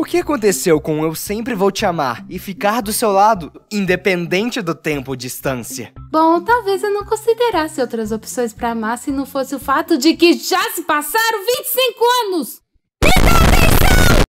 O que aconteceu com Eu Sempre Vou Te Amar e ficar do seu lado, independente do tempo ou distância? Bom, talvez eu não considerasse outras opções para amar se não fosse o fato de que já se passaram 25 anos!